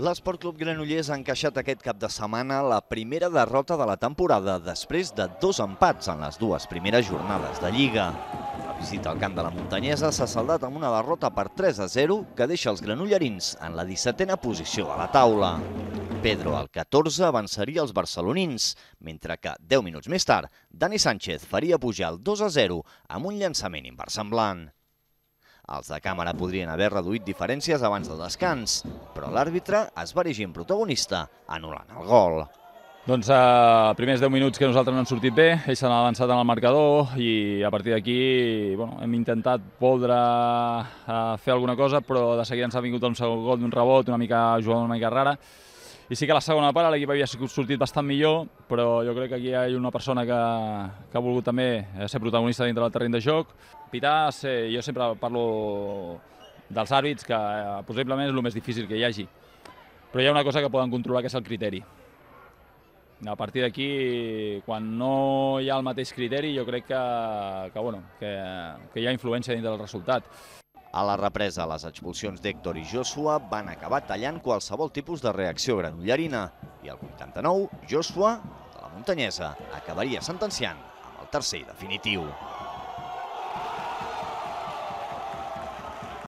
L'Esport Club Granollers ha encaixat aquest cap de setmana la primera derrota de la temporada després de dos empats en les dues primeres jornades de Lliga. La visita al camp de la Muntanyesa s'ha saldat amb una derrota per 3 a 0 que deixa els granollerins en la 17a posició de la taula. Pedro, al 14, avançaria els barcelonins, mentre que 10 minuts més tard, Dani Sánchez faria pujar el 2 a 0 amb un llançament inversemblant. Els de càmera podrien haver reduït diferències abans del descans, però l'àrbitre es va erigir en protagonista, anul·lant el gol. Doncs eh, primers 10 minuts que nosaltres no hem sortit bé, ells s'han avançat en el marcador i a partir d'aquí bueno, hem intentat poldre eh, fer alguna cosa, però de seguida ens ha vingut un segon gol d'un rebot, una mica jugada una mica rara. I sí que la segona part l'equip havia sortit bastant millor, però jo crec que aquí hi ha una persona que, que ha volgut també eh, ser protagonista dintre del terreny de joc. Pitar, eh, jo sempre parlo dels àrbits, que eh, possiblement és el més difícil que hi hagi. Però hi ha una cosa que poden controlar, que és el criteri. A partir d'aquí, quan no hi ha el mateix criteri, jo crec que, que, bueno, que, que hi ha influència dintre del resultat. A la represa, les expulsions d'Héctor i Joshua van acabar tallant qualsevol tipus de reacció granollarina i al 89, Joshua, de la muntanyesa, acabaria sentenciant amb el tercer definitiu.